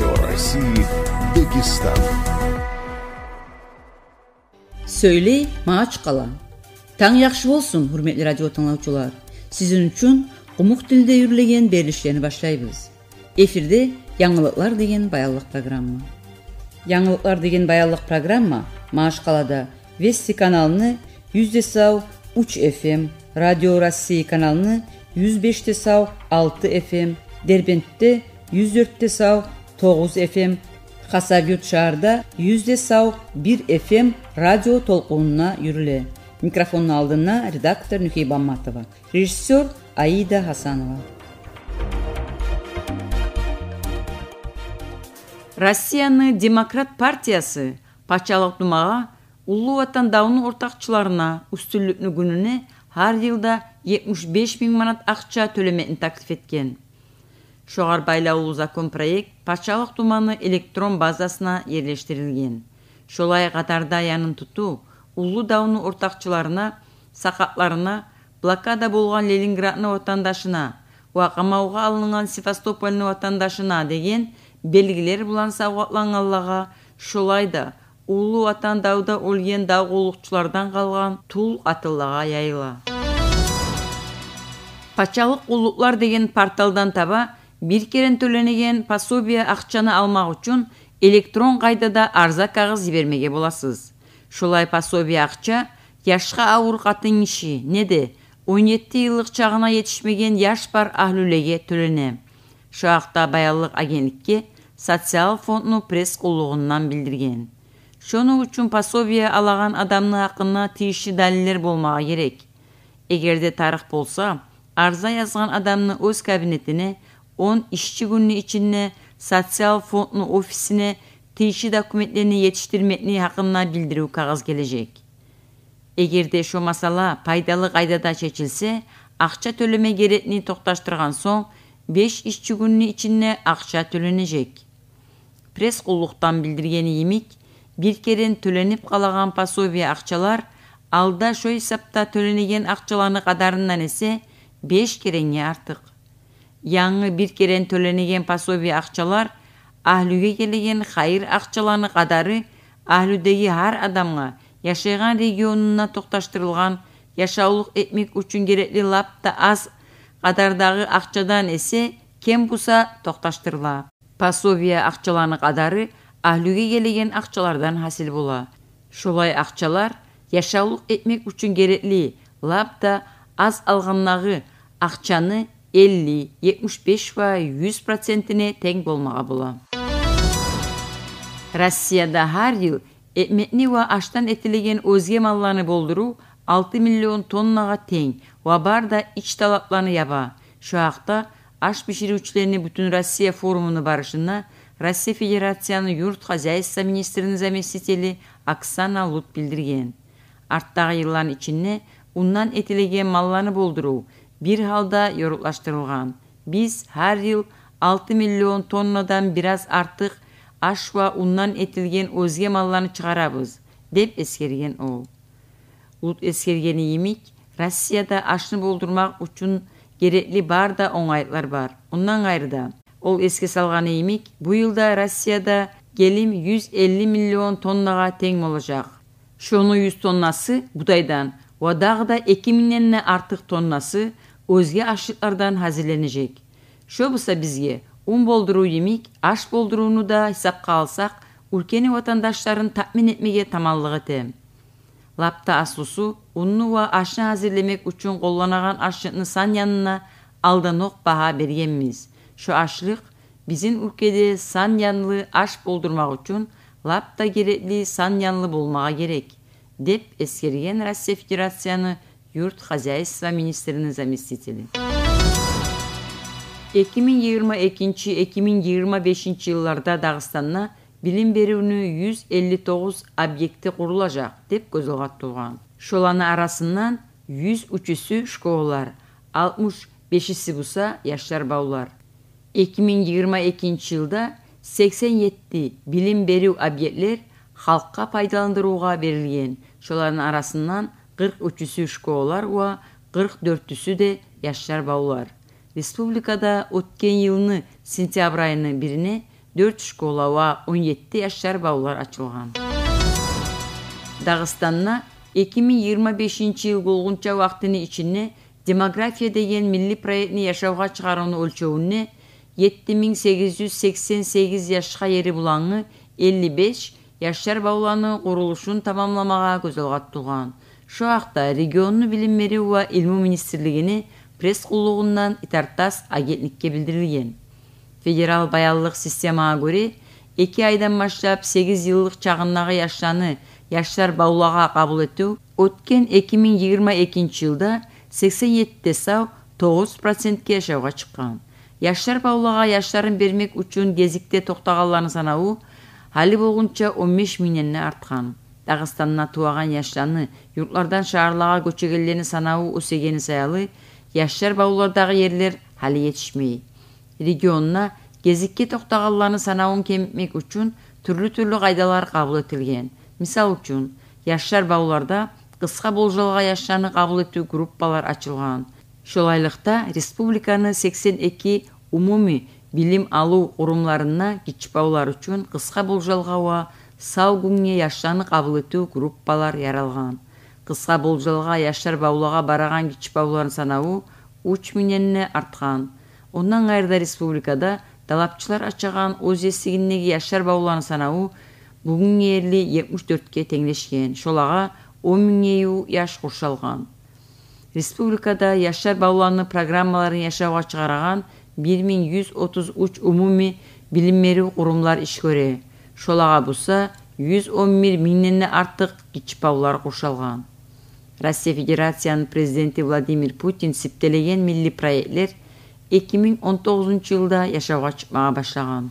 Радио России Дагестан. Söyle, maaş kala. Таң яхшы болсун, hürmetli радио тыңлаучылар. Sizin için Gumuk dilde yürüleyen berilişlerini başlayabiliriz. Efirde Yanılıklar degen bayallık programı. Yanılıklar degen bayallık programı Maaş kalada Vesti kanalını 100 sav 3 FM, Radyo Rossiya kanalını 105 sav 6 FM, Derbent'te 104 sav 9 FM, Hasayurt şaarda 100 sav 1 FM радио толкунуна yürüle. Микрофонның алдына редактор Нүхейба Матова, режиссер Аида Хасанова. Россияны Демократ партиясы пачалық думаға Улуу Ватан дауының ортақчыларына үстүлүкнү күніне ар жылда 75 миң манат ақша төлемейін таклиф еткен шоғар байлауы закон проект патшалық думаны электрон базасына ерлештірілген шолай катарда аянын тұту, ұлы дауыны ортакчыларына сақатларына, блокада болған Ленинградны отандашына, уақамауға алынған алынган отандашына деген белгілер булан сауатлан аллаға, да ұлы ватан дауда өлген дагуулукчулардан қалған тул атыллага яйыла патшалык ұлықлар деген порталдан таба керен төленеген пособия ақчаны алмақ үчүн электрон қайдада арза қағыз жибермеге боласыз шулай пособие ақча, яшқа ауыр қатын киши неде 17 жети жылдык чагына жетишмеген яш бар ахлүлеге төлене. шакта баялық агенттикке социал фондну пресс қолуғыннан білдірген. шону үчүн пособие алаған адамдын ақына тийиши дәлілер болмаға керек эгерде тарых болса арза язған адамны өз кабинетіне. 10 işçi günü içinde sosyal fondun ofisine teyişi dokumentlerini yetiştirmetini hakkında bildiriv kağız gelecek. Eğer de şu masala paydalı kaydada çekilse, akça tölüme geretini toktaştırgan son 5 işçi günü içinde akça tölenecek. Пресс құллықтан білдіргені емек, бір керен төленіп қалаған пособия ақчалар алда шой сапта төленеген ақчаланы қадарынан әсе 5 кереңе artık яңы бір керен төлөнеген пособие акчалар ахлюге келеген хайыр ақчаланы кадары ахлюдеги ар адамга яшайған регионына тоқташтырылған яшаулық етмек үчүн керекли лапта аз қадардағы акчадан эсе кем буса токташтырыла пособие ақчаланы кадары ахлюге келеген акчалардан хасил була шулай акчалар яшаулық этмек үчүн керекли лапта аз алгандагы акчаны 50, 75 va 100 prosentine teng болмаға bula. Rossiyada har yıl etmetni va aştan etilegan özge mallarını bolduru 6 миллион тоннаға teng va барда da iç яба. yaba. Şu haqda aş pişiruvchilarni butun Rossiya forumunu barışına Rossiya Federasiyanı yurt хозяйства министрinin заместителі Оксана Лут bildirgen. Арттағы yılların içinde undan etilegan mallarını bir халда yoruklaştırılgan. Biz her yıl 6 миллион тоннадан biraz артық аш ва уннан этилген өзге малларны чыгарабыз деп эскерген ол улут эскергени эмик россияда ашны болдурмак үчүн керекли бар да оңайлыклар бар ундан кайра ол эске салганы эмик быйыл да россияда келим 150 миллион тоннага тең болажак шону 100 тоннасы Будайдан ва дагы да миңден артык тоннасы o'zga ashliklardan hazillanajak shu бізге, bizga болдыру bo'ldiruv аш аш bo'ldiruvni да hisobga olsak үлкені ватандаштарын тәмін етмеге тамаллығы тәм. Лапта асусу, ұнны ва ашны әзірлемек үшін қолланаған ашыны сан янына алданоқ баға бергенміз. Шо ашлық, бізін өлкеде сан янлы аш болдырмақ үшін лапта керекли сан янлы болмаға керек, деп ескерген Россия Федерацияны Юрт хозяйства министрінің заместителі. 2022-2025 жылларда дағыстанна білім беруіні 159 объекті жақ деп көз тұлған. Шоланы арасынан 103-сі шқоғылар, 65-сі бұса яшлар баулар. 2022 жылда 87 білім беру объектлер халыққа пайдаландыруға берілген. шоланы арасынан 43-сі школалар уа 44-сі де яшар баулар. Республикада өткен жылны сентябрь айының біріне 4 школа уа 17 яшшар баулар ачылған. Дағыстанна 2025 ел болғынша вақтыны ішіне демография деген милли проектни яшауға шығарыны өлчөуіне 7888 яшқа ері бұланы 55 яшшар бауланы құрылышын тамамламаға көзілғаттылған. Шуақта регионны білім беру ва илму министерлігіні пресс құлығынан итартас агетнікке білдірілген. Федерал баяллық системаға көре, 2 айдан маштап 8 жылдық чағыннағы яшаны яшлар баулаға қабыл ету өткен 2022 жылда 87 сау 9 ке жауға шыққан. Яшлар баулаға яштарын бермек үшін кезікте тоқтағанларын санауы, әлі болғанша 15 миненне артқан. Дағыстанына туаған яшланы, юртлардан şağırlığa göçegellerini санауы өсегені саялы, яшлар баулардағы ерлер hali етішмей Регионына кезікке тоқтағаланы санауын кеммек үчүн түрлі-түрлі қайдалар қабыл өтілген. Мисал үчүн, яшлар бауларда қысқа болжалға яшланы кабыл этүү группалар ачылган. Шолайлықта республиканы 82 умуми билим алуу ұрымларына кичи баулар үчүн қысқа болжалга сау күніне яшаны қабыл группалар яралған қысқа бұл жылға яшар баулаға бараған кич бауларын санауы үч миңенне артқан ондан айырда республикада талапчылар ачаған өз есігіндегі яшар бауларын санауы бүгін ерлі 74-ке теңлешкен шолаға 10 яш қоршалған. республикада яшар бауланы программаларын яшауға шығараған 1133 умуми білім беру құрылымдар іш көреді шолаға бұса 111 миллионнен артық ичпаулар құшалған. россия федерацияның президенті владимир путин сіптелеген милли проектлер 2019 жылда яшауға чыкмага башлаған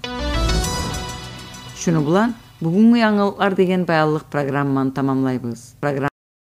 шуну бұлан, бүгүнкү жаңылыктар деген баялык программаны тамамлайбыз программа